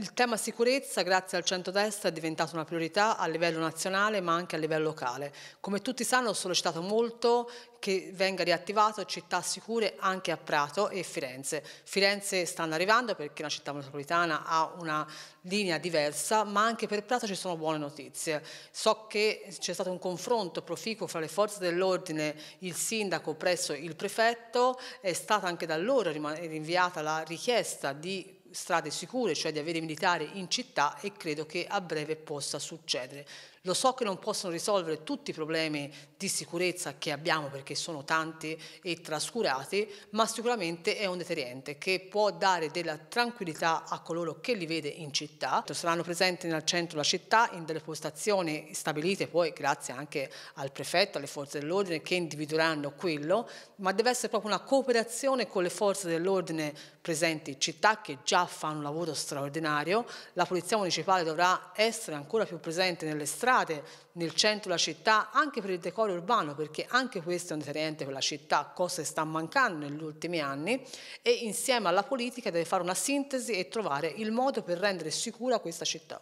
il tema sicurezza grazie al centrodestra è diventato una priorità a livello nazionale ma anche a livello locale. Come tutti sanno ho sollecitato molto che venga riattivato città sicure anche a Prato e Firenze. Firenze stanno arrivando perché la città metropolitana ha una linea diversa ma anche per Prato ci sono buone notizie. So che c'è stato un confronto proficuo fra le forze dell'ordine, il sindaco presso il prefetto, è stata anche da loro rinviata la richiesta di strade sicure, cioè di avere i militari in città e credo che a breve possa succedere. Lo so che non possono risolvere tutti i problemi di sicurezza che abbiamo perché sono tanti e trascurati, ma sicuramente è un deteriente che può dare della tranquillità a coloro che li vede in città. Saranno presenti nel centro della città in delle postazioni stabilite poi grazie anche al prefetto, alle forze dell'ordine che individueranno quello, ma deve essere proprio una cooperazione con le forze dell'ordine presenti in città che già staff fanno un lavoro straordinario, la Polizia Municipale dovrà essere ancora più presente nelle strade, nel centro della città, anche per il decoro urbano, perché anche questo è un deterrente per la città, cosa sta mancando negli ultimi anni, e insieme alla politica deve fare una sintesi e trovare il modo per rendere sicura questa città.